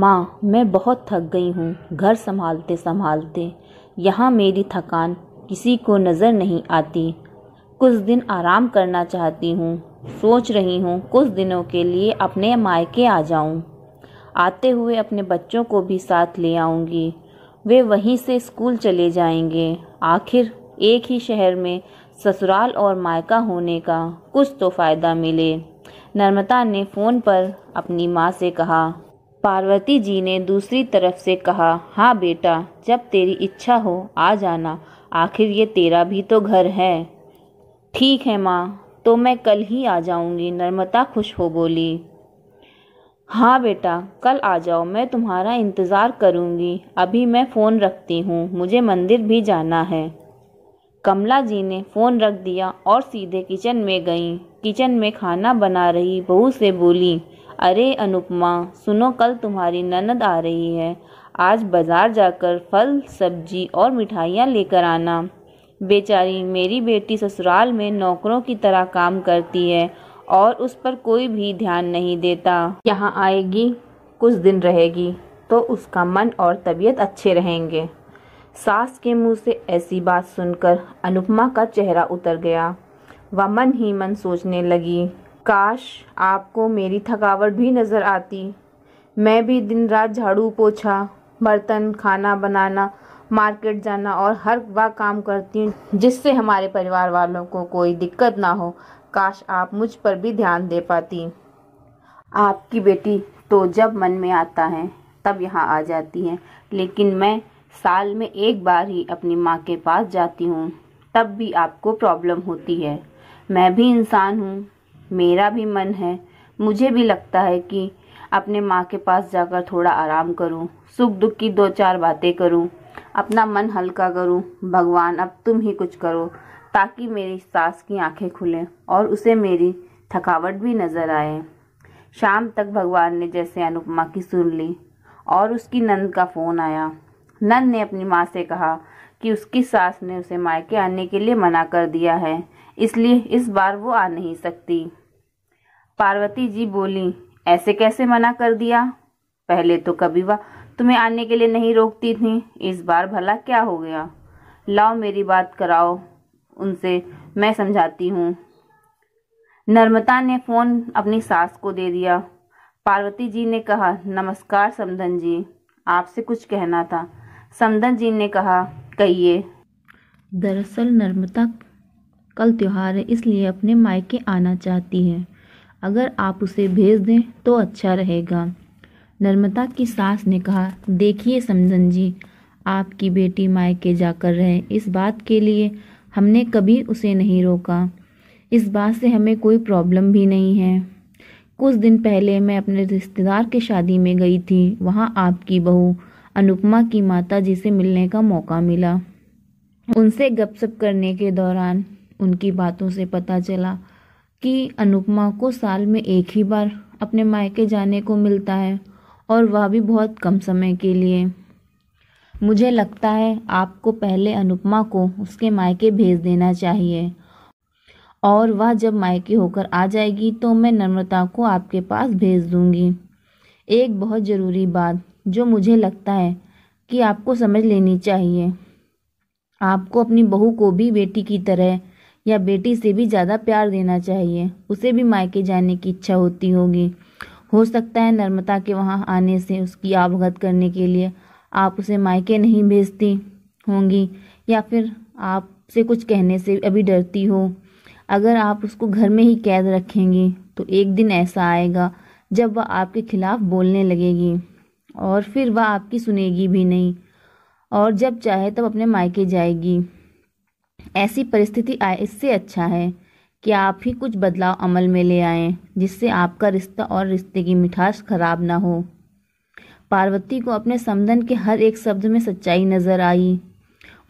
माँ मैं बहुत थक गई हूँ घर संभालते संभालते यहाँ मेरी थकान किसी को नज़र नहीं आती कुछ दिन आराम करना चाहती हूँ सोच रही हूँ कुछ दिनों के लिए अपने मायके आ जाऊँ आते हुए अपने बच्चों को भी साथ ले आऊँगी वे वहीं से स्कूल चले जाएंगे आखिर एक ही शहर में ससुराल और मायका होने का कुछ तो फ़ायदा मिले नर्मदा ने फ़ोन पर अपनी माँ से कहा पार्वती जी ने दूसरी तरफ से कहा हाँ बेटा जब तेरी इच्छा हो आ जाना आखिर ये तेरा भी तो घर है ठीक है माँ तो मैं कल ही आ जाऊँगी नर्मदा खुश हो बोली हाँ बेटा कल आ जाओ मैं तुम्हारा इंतज़ार करूँगी अभी मैं फ़ोन रखती हूँ मुझे मंदिर भी जाना है कमला जी ने फ़ोन रख दिया और सीधे किचन में गई किचन में खाना बना रही बहू से बोली अरे अनुपमा सुनो कल तुम्हारी ननद आ रही है आज बाज़ार जाकर फल सब्जी और मिठाइयाँ लेकर आना बेचारी मेरी बेटी ससुराल में नौकरों की तरह काम करती है और उस पर कोई भी ध्यान नहीं देता यहाँ आएगी कुछ दिन रहेगी तो उसका मन और तबीयत अच्छे रहेंगे सास के मुंह से ऐसी बात सुनकर अनुपमा का चेहरा उतर गया वह मन ही मन सोचने लगी काश आपको मेरी थकावट भी नज़र आती मैं भी दिन रात झाड़ू पोछा बर्तन खाना बनाना मार्केट जाना और हर वह काम करती हूँ जिससे हमारे परिवार वालों को कोई दिक्कत ना हो काश आप मुझ पर भी ध्यान दे पाती आपकी बेटी तो जब मन में आता है तब यहाँ आ जाती है लेकिन मैं साल में एक बार ही अपनी माँ के पास जाती हूँ तब भी आपको प्रॉब्लम होती है मैं भी इंसान हूँ मेरा भी मन है मुझे भी लगता है कि अपने माँ के पास जाकर थोड़ा आराम करूँ सुख दुख की दो चार बातें करूँ अपना मन हल्का करूँ भगवान अब तुम ही कुछ करो ताकि मेरी सास की आंखें खुलें और उसे मेरी थकावट भी नज़र आए शाम तक भगवान ने जैसे अनुपमा की सुन ली और उसकी नंद का फ़ोन आया नंद ने अपनी माँ से कहा कि उसकी सास ने उसे मायके आने के लिए मना कर दिया है इसलिए इस बार वो आ नहीं सकती पार्वती जी बोली ऐसे कैसे मना कर दिया पहले तो कभी वह तुम्हें आने के लिए नहीं रोकती थी इस बार भला क्या हो गया लाओ मेरी बात कराओ उनसे मैं समझाती हूँ नर्मदा ने फ़ोन अपनी सास को दे दिया पार्वती जी ने कहा नमस्कार समधन जी आपसे कुछ कहना था समधन जी ने कहा कहिए दरअसल नर्मदा कल त्यौहार है इसलिए अपने मायके आना चाहती है अगर आप उसे भेज दें तो अच्छा रहेगा नर्मदा की सास ने कहा देखिए समझन जी आपकी बेटी मायके जाकर रहे इस बात के लिए हमने कभी उसे नहीं रोका इस बात से हमें कोई प्रॉब्लम भी नहीं है कुछ दिन पहले मैं अपने रिश्तेदार के शादी में गई थी वहाँ आपकी बहू अनुपमा की माता जी से मिलने का मौका मिला उनसे गपशप करने के दौरान उनकी बातों से पता चला कि अनुपमा को साल में एक ही बार अपने मायके जाने को मिलता है और वह भी बहुत कम समय के लिए मुझे लगता है आपको पहले अनुपमा को उसके मायके भेज देना चाहिए और वह जब मायके होकर आ जाएगी तो मैं नम्रता को आपके पास भेज दूंगी एक बहुत ज़रूरी बात जो मुझे लगता है कि आपको समझ लेनी चाहिए आपको अपनी बहू को भी बेटी की तरह या बेटी से भी ज़्यादा प्यार देना चाहिए उसे भी मायके जाने की इच्छा होती होगी हो सकता है नर्मदा के वहाँ आने से उसकी आवगत करने के लिए आप उसे मायके नहीं भेजती होंगी या फिर आपसे कुछ कहने से अभी डरती हो अगर आप उसको घर में ही कैद रखेंगी तो एक दिन ऐसा आएगा जब वह आपके खिलाफ बोलने लगेगी और फिर वह आपकी सुनेगी भी नहीं और जब चाहे तब अपने मायके जाएगी ऐसी परिस्थिति आए इससे अच्छा है कि आप ही कुछ बदलाव अमल में ले आएं जिससे आपका रिश्ता और रिश्ते की मिठास खराब ना हो पार्वती को अपने समधन के हर एक शब्द में सच्चाई नजर आई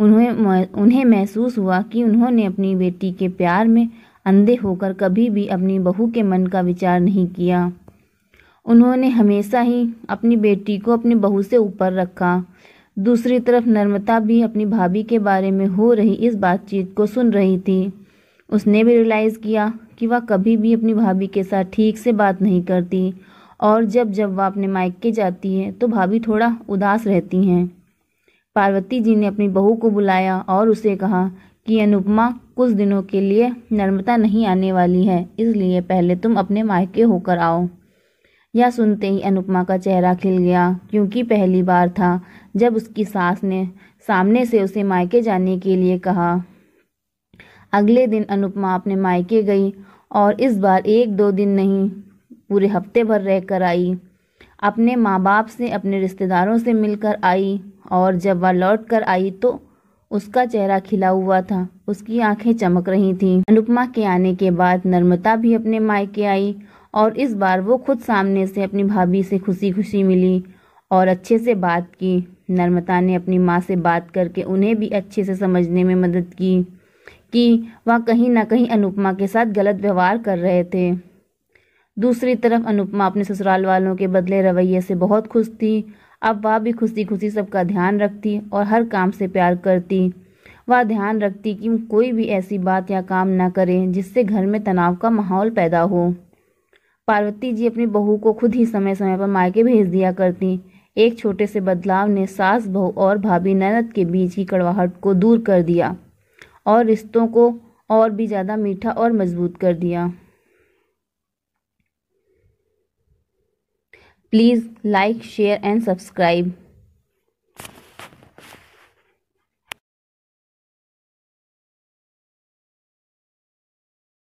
उन्हें उन्हें महसूस हुआ कि उन्होंने अपनी बेटी के प्यार में अंधे होकर कभी भी अपनी बहू के मन का विचार नहीं किया उन्होंने हमेशा ही अपनी बेटी को अपनी बहू से ऊपर रखा दूसरी तरफ नर्मदा भी अपनी भाभी के बारे में हो रही इस बातचीत को सुन रही थी उसने भी रियलाइज़ किया कि वह कभी भी अपनी भाभी के साथ ठीक से बात नहीं करती और जब जब वह अपने के जाती है तो भाभी थोड़ा उदास रहती हैं पार्वती जी ने अपनी बहू को बुलाया और उसे कहा कि अनुपमा कुछ दिनों के लिए नर्मदा नहीं आने वाली है इसलिए पहले तुम अपने मायके होकर आओ यह सुनते ही अनुपमा का चेहरा खिल गया क्योंकि पहली बार था जब उसकी सास ने सामने से उसे मायके जाने के लिए कहा अगले दिन अनुपमा अपने मायके गई और इस बार एक दो दिन नहीं पूरे हफ्ते भर रह कर आई अपने माँ बाप से अपने रिश्तेदारों से मिलकर आई और जब वह लौट कर आई तो उसका चेहरा खिला हुआ था उसकी आंखें चमक रही थीं। अनुपमा के आने के बाद नर्मदा भी अपने मायके आई और इस बार वो खुद सामने से अपनी भाभी से खुशी खुशी मिली और अच्छे से बात की नर्मदा ने अपनी माँ से बात करके उन्हें भी अच्छे से समझने में मदद की कि वह कहीं ना कहीं अनुपमा के साथ गलत व्यवहार कर रहे थे दूसरी तरफ अनुपमा अपने ससुराल वालों के बदले रवैये से बहुत खुश थी अब वह भी खुशी खुशी सबका ध्यान रखती और हर काम से प्यार करती वह ध्यान रखती कि कोई भी ऐसी बात या काम ना करें जिससे घर में तनाव का माहौल पैदा हो पार्वती जी अपनी बहू को खुद ही समय समय पर मायके भेज दिया करती एक छोटे से बदलाव ने सास बहू और भाभी ननद के बीच की कड़वाहट को दूर कर दिया और रिश्तों को और भी ज़्यादा मीठा और मजबूत कर दिया please like share and subscribe